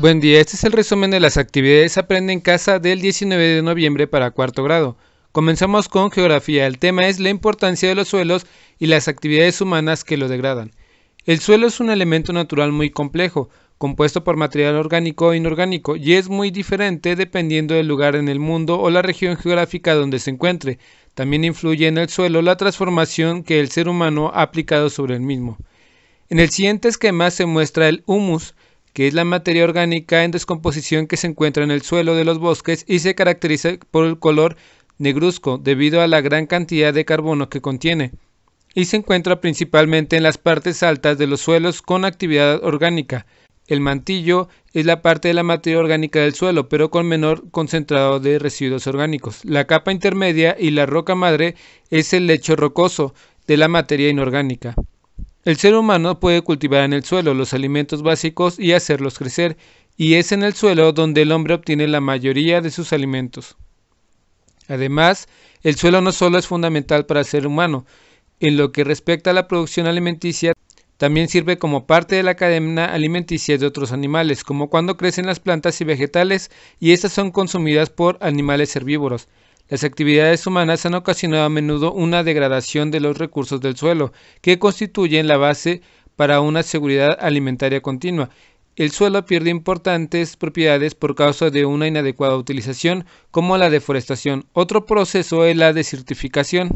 Buen día, este es el resumen de las actividades Aprende en Casa del 19 de noviembre para cuarto grado. Comenzamos con geografía. El tema es la importancia de los suelos y las actividades humanas que lo degradan. El suelo es un elemento natural muy complejo, compuesto por material orgánico e inorgánico, y es muy diferente dependiendo del lugar en el mundo o la región geográfica donde se encuentre. También influye en el suelo la transformación que el ser humano ha aplicado sobre el mismo. En el siguiente esquema se muestra el humus, que es la materia orgánica en descomposición que se encuentra en el suelo de los bosques y se caracteriza por el color negruzco debido a la gran cantidad de carbono que contiene, y se encuentra principalmente en las partes altas de los suelos con actividad orgánica. El mantillo es la parte de la materia orgánica del suelo, pero con menor concentrado de residuos orgánicos. La capa intermedia y la roca madre es el lecho rocoso de la materia inorgánica. El ser humano puede cultivar en el suelo los alimentos básicos y hacerlos crecer, y es en el suelo donde el hombre obtiene la mayoría de sus alimentos. Además, el suelo no solo es fundamental para el ser humano, en lo que respecta a la producción alimenticia, también sirve como parte de la cadena alimenticia de otros animales, como cuando crecen las plantas y vegetales y estas son consumidas por animales herbívoros. Las actividades humanas han ocasionado a menudo una degradación de los recursos del suelo, que constituyen la base para una seguridad alimentaria continua. El suelo pierde importantes propiedades por causa de una inadecuada utilización, como la deforestación. Otro proceso es la desertificación.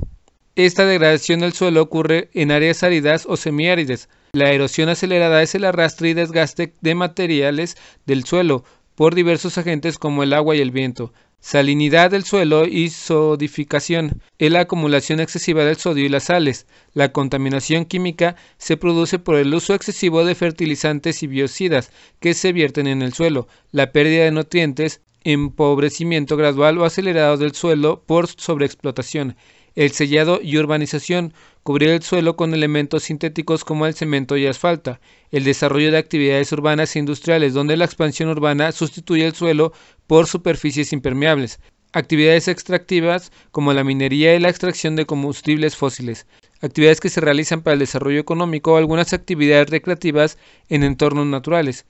Esta degradación del suelo ocurre en áreas áridas o semiáridas. La erosión acelerada es el arrastre y desgaste de materiales del suelo por diversos agentes como el agua y el viento. Salinidad del suelo y sodificación es la acumulación excesiva del sodio y las sales. La contaminación química se produce por el uso excesivo de fertilizantes y biocidas que se vierten en el suelo, la pérdida de nutrientes, empobrecimiento gradual o acelerado del suelo por sobreexplotación, el sellado y urbanización cubrir el suelo con elementos sintéticos como el cemento y asfalto, el desarrollo de actividades urbanas e industriales, donde la expansión urbana sustituye el suelo por superficies impermeables, actividades extractivas como la minería y la extracción de combustibles fósiles, actividades que se realizan para el desarrollo económico o algunas actividades recreativas en entornos naturales.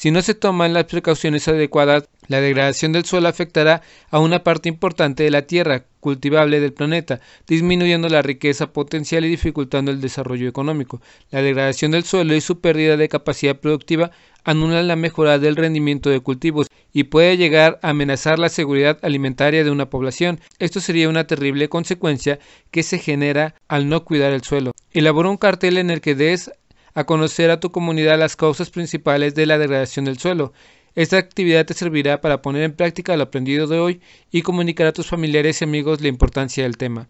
Si no se toman las precauciones adecuadas, la degradación del suelo afectará a una parte importante de la tierra cultivable del planeta, disminuyendo la riqueza potencial y dificultando el desarrollo económico. La degradación del suelo y su pérdida de capacidad productiva anulan la mejora del rendimiento de cultivos y puede llegar a amenazar la seguridad alimentaria de una población. Esto sería una terrible consecuencia que se genera al no cuidar el suelo. Elaboró un cartel en el que des a conocer a tu comunidad las causas principales de la degradación del suelo. Esta actividad te servirá para poner en práctica lo aprendido de hoy y comunicar a tus familiares y amigos la importancia del tema.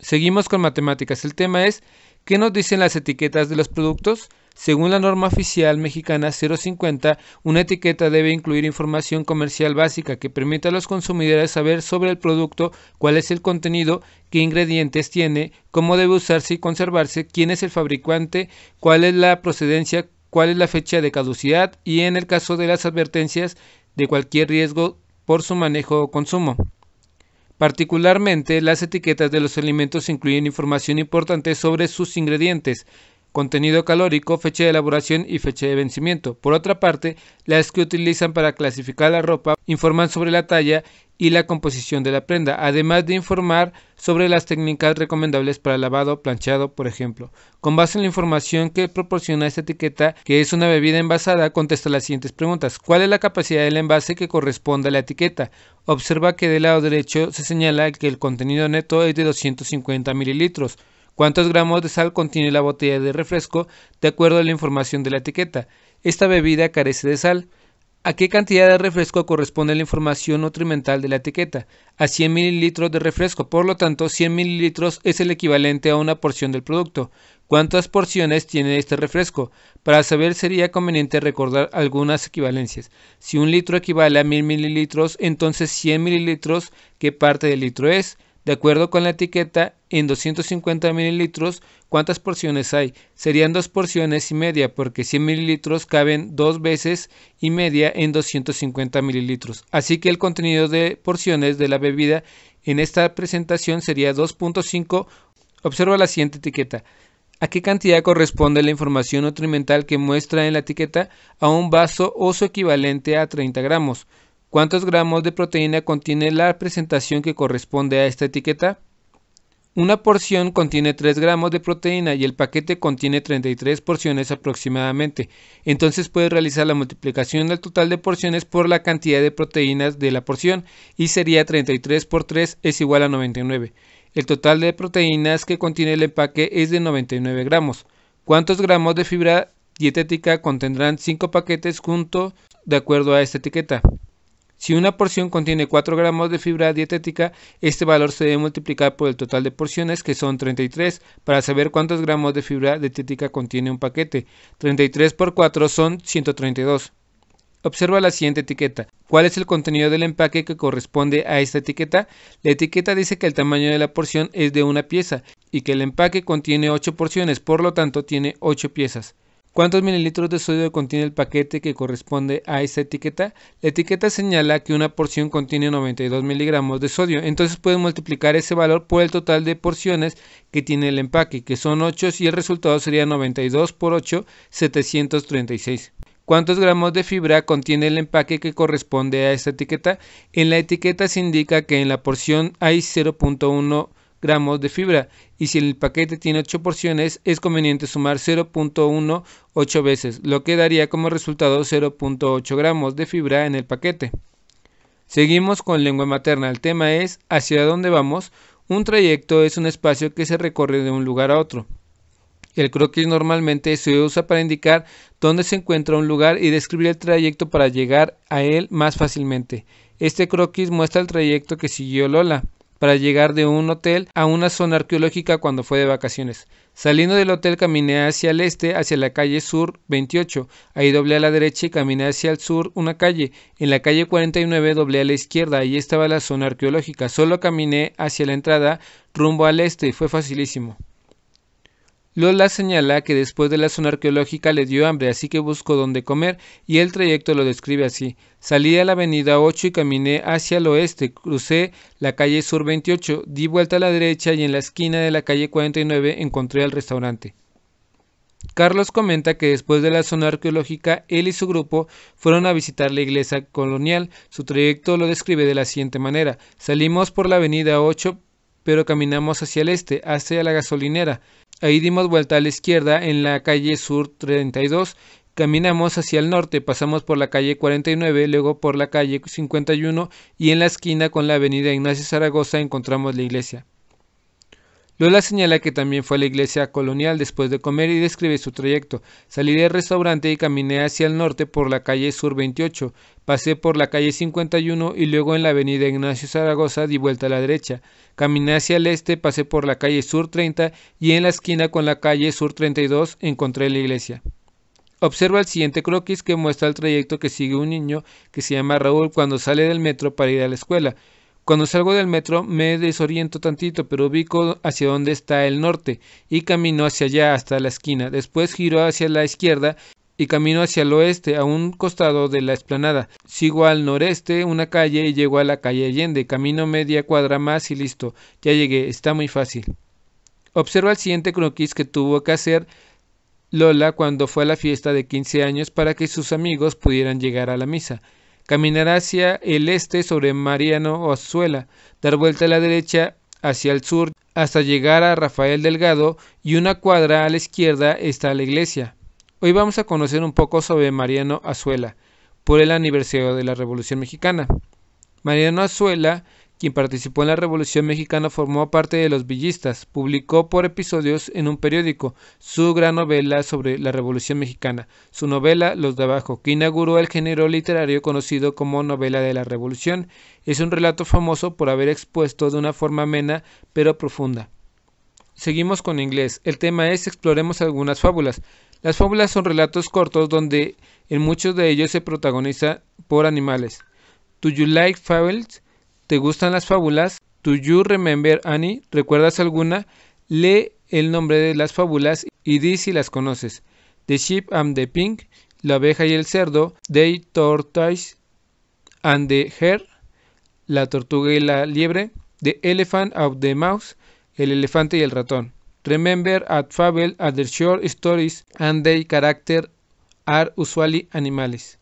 Seguimos con matemáticas. El tema es ¿Qué nos dicen las etiquetas de los productos? Según la norma oficial mexicana 050, una etiqueta debe incluir información comercial básica que permita a los consumidores saber sobre el producto, cuál es el contenido, qué ingredientes tiene, cómo debe usarse y conservarse, quién es el fabricante, cuál es la procedencia, cuál es la fecha de caducidad y en el caso de las advertencias de cualquier riesgo por su manejo o consumo. Particularmente, las etiquetas de los alimentos incluyen información importante sobre sus ingredientes, contenido calórico, fecha de elaboración y fecha de vencimiento. Por otra parte, las que utilizan para clasificar la ropa informan sobre la talla y la composición de la prenda, además de informar sobre las técnicas recomendables para lavado, planchado, por ejemplo. Con base en la información que proporciona esta etiqueta, que es una bebida envasada, contesta las siguientes preguntas. ¿Cuál es la capacidad del envase que corresponde a la etiqueta? Observa que del lado derecho se señala que el contenido neto es de 250 mililitros cuántos gramos de sal contiene la botella de refresco de acuerdo a la información de la etiqueta. Esta bebida carece de sal. ¿A qué cantidad de refresco corresponde la información nutrimental de la etiqueta? A 100 mililitros de refresco, por lo tanto 100 mililitros es el equivalente a una porción del producto. ¿Cuántas porciones tiene este refresco? Para saber sería conveniente recordar algunas equivalencias. Si un litro equivale a 1000 mililitros, entonces 100 mililitros, ¿qué parte del litro es? De acuerdo con la etiqueta, en 250 mililitros, ¿cuántas porciones hay? Serían dos porciones y media, porque 100 mililitros caben dos veces y media en 250 mililitros. Así que el contenido de porciones de la bebida en esta presentación sería 2.5. Observa la siguiente etiqueta. ¿A qué cantidad corresponde la información nutrimental que muestra en la etiqueta a un vaso o su equivalente a 30 gramos? ¿Cuántos gramos de proteína contiene la presentación que corresponde a esta etiqueta? Una porción contiene 3 gramos de proteína y el paquete contiene 33 porciones aproximadamente. Entonces puedes realizar la multiplicación del total de porciones por la cantidad de proteínas de la porción y sería 33 por 3 es igual a 99. El total de proteínas que contiene el empaque es de 99 gramos. ¿Cuántos gramos de fibra dietética contendrán 5 paquetes junto de acuerdo a esta etiqueta? Si una porción contiene 4 gramos de fibra dietética, este valor se debe multiplicar por el total de porciones, que son 33, para saber cuántos gramos de fibra dietética contiene un paquete. 33 por 4 son 132. Observa la siguiente etiqueta. ¿Cuál es el contenido del empaque que corresponde a esta etiqueta? La etiqueta dice que el tamaño de la porción es de una pieza y que el empaque contiene 8 porciones, por lo tanto tiene 8 piezas. ¿Cuántos mililitros de sodio contiene el paquete que corresponde a esta etiqueta? La etiqueta señala que una porción contiene 92 miligramos de sodio, entonces pueden multiplicar ese valor por el total de porciones que tiene el empaque, que son 8, y el resultado sería 92 por 8, 736. ¿Cuántos gramos de fibra contiene el empaque que corresponde a esta etiqueta? En la etiqueta se indica que en la porción hay 0.1 gramos de fibra y si el paquete tiene 8 porciones es conveniente sumar 0.1 8 veces, lo que daría como resultado 0.8 gramos de fibra en el paquete. Seguimos con lengua materna, el tema es hacia dónde vamos. Un trayecto es un espacio que se recorre de un lugar a otro. El croquis normalmente se usa para indicar dónde se encuentra un lugar y describir el trayecto para llegar a él más fácilmente. Este croquis muestra el trayecto que siguió Lola para llegar de un hotel a una zona arqueológica cuando fue de vacaciones. Saliendo del hotel caminé hacia el este, hacia la calle sur 28. Ahí doblé a la derecha y caminé hacia el sur una calle. En la calle 49 doblé a la izquierda. Ahí estaba la zona arqueológica. Solo caminé hacia la entrada rumbo al este. y Fue facilísimo. Lola señala que después de la zona arqueológica le dio hambre, así que buscó dónde comer y el trayecto lo describe así. Salí a la avenida 8 y caminé hacia el oeste, crucé la calle Sur 28, di vuelta a la derecha y en la esquina de la calle 49 encontré al restaurante. Carlos comenta que después de la zona arqueológica, él y su grupo fueron a visitar la iglesia colonial. Su trayecto lo describe de la siguiente manera. Salimos por la avenida 8, pero caminamos hacia el este, hacia la gasolinera. Ahí dimos vuelta a la izquierda en la calle Sur 32. Caminamos hacia el norte, pasamos por la calle 49, luego por la calle 51 y en la esquina con la avenida Ignacio Zaragoza encontramos la iglesia. Lola señala que también fue a la iglesia colonial después de comer y describe su trayecto. Salí del restaurante y caminé hacia el norte por la calle Sur 28, pasé por la calle 51 y luego en la avenida Ignacio Zaragoza di vuelta a la derecha. Caminé hacia el este, pasé por la calle Sur 30 y en la esquina con la calle Sur 32 encontré la iglesia. Observa el siguiente croquis que muestra el trayecto que sigue un niño que se llama Raúl cuando sale del metro para ir a la escuela. Cuando salgo del metro me desoriento tantito, pero ubico hacia dónde está el norte y camino hacia allá hasta la esquina. Después giro hacia la izquierda y camino hacia el oeste, a un costado de la esplanada. Sigo al noreste una calle y llego a la calle Allende. Camino media cuadra más y listo. Ya llegué, está muy fácil. Observa el siguiente croquis que tuvo que hacer Lola cuando fue a la fiesta de 15 años para que sus amigos pudieran llegar a la misa. Caminar hacia el este sobre Mariano Azuela, dar vuelta a la derecha hacia el sur hasta llegar a Rafael Delgado y una cuadra a la izquierda está la iglesia. Hoy vamos a conocer un poco sobre Mariano Azuela, por el aniversario de la Revolución Mexicana. Mariano Azuela quien participó en la Revolución Mexicana, formó parte de los villistas, publicó por episodios en un periódico su gran novela sobre la Revolución Mexicana, su novela Los de Abajo, que inauguró el género literario conocido como novela de la Revolución. Es un relato famoso por haber expuesto de una forma amena pero profunda. Seguimos con inglés. El tema es exploremos algunas fábulas. Las fábulas son relatos cortos donde en muchos de ellos se protagoniza por animales. Do you like fables? ¿Te gustan las fábulas? ¿Do you remember Annie? ¿Recuerdas alguna? Lee el nombre de las fábulas y di si las conoces. The Sheep and the Pink, La abeja y el cerdo, The Tortoise and the Hare, La tortuga y la liebre, The Elephant and the Mouse, El elefante y el ratón. Remember at fable are the short stories and their characters are usually animals.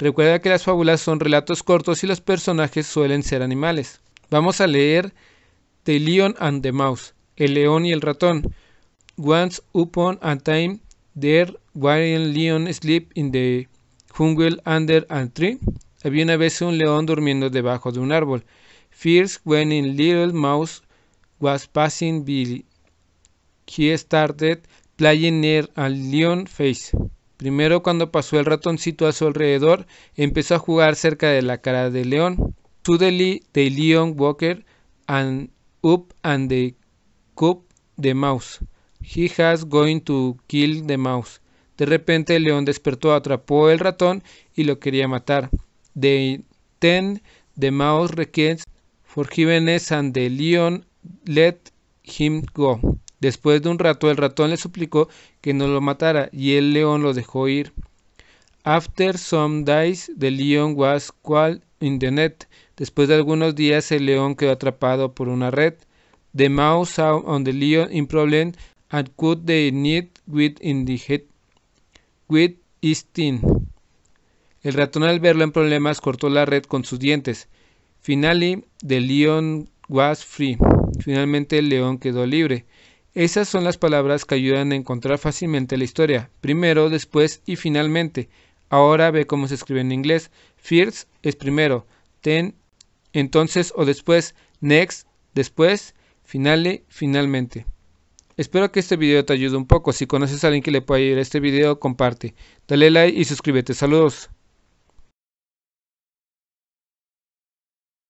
Recuerda que las fábulas son relatos cortos y los personajes suelen ser animales. Vamos a leer The Lion and the Mouse, El león y el ratón. Once upon a time there were a lion sleep in the jungle under a tree. Había una vez un león durmiendo debajo de un árbol. First when a little mouse was passing by, he started playing near a lion face. Primero cuando pasó el ratoncito a su alrededor, empezó a jugar cerca de la cara del león. Suddenly the lion walker and up and the cup the mouse. He has going to kill the mouse. De repente el león despertó, atrapó el ratón y lo quería matar. The ten the mouse requests forgiveness and the lion let him go. Después de un rato el ratón le suplicó que no lo matara y el león lo dejó ir. After some days the lion was caught in the net. Después de algunos días el león quedó atrapado por una red. The mouse saw on the lion in problem and could they knit with in the with his El ratón al verlo en problemas cortó la red con sus dientes. Finally, the lion was free. Finalmente el león quedó libre. Esas son las palabras que ayudan a encontrar fácilmente la historia, primero, después y finalmente. Ahora ve cómo se escribe en inglés. First es primero, then entonces o después, next después, finale finalmente. Espero que este video te ayude un poco. Si conoces a alguien que le pueda ayudar a este video, comparte. Dale like y suscríbete. Saludos.